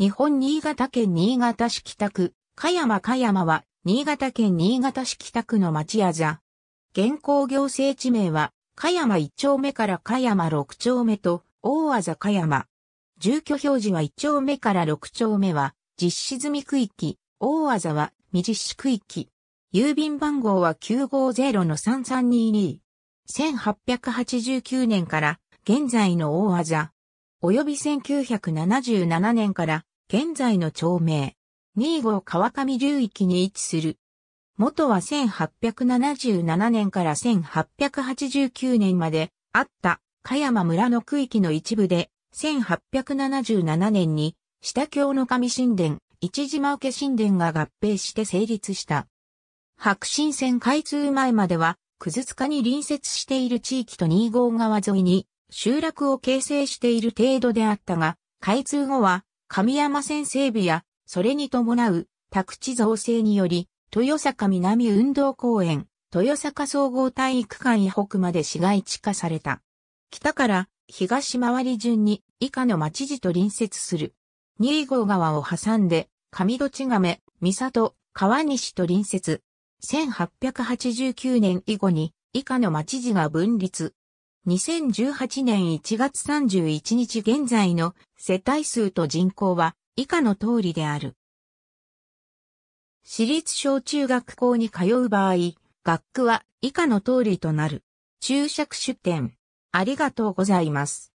日本新潟県新潟市北区、加山加山は、新潟県新潟市北区の町屋座。現行行政地名は、加山1丁目から加山6丁目と、大あざ加山。住居表示は1丁目から6丁目は、実施済み区域、大あざは未実施区域。郵便番号は950-3322。1889年から現在の大あざ。及び1977年から現在の町名、2号川上流域に位置する。元は1877年から1889年まであった、香山村の区域の一部で、1877年に、下京の上神殿、一島家神殿が合併して成立した。白新線開通前までは、葛塚に隣接している地域と2号川沿いに集落を形成している程度であったが、開通後は神山線整備や、それに伴う宅地造成により、豊坂南運動公園、豊坂総合体育館以北まで市街地化された。北から東回り順に以下の町地と隣接する。二号川を挟んで、上戸地亀、三里、川西と隣接。1889年以後に以下の町地が分立。2018年1月31日現在の世帯数と人口は以下の通りである。私立小中学校に通う場合、学区は以下の通りとなる。注釈出典。ありがとうございます。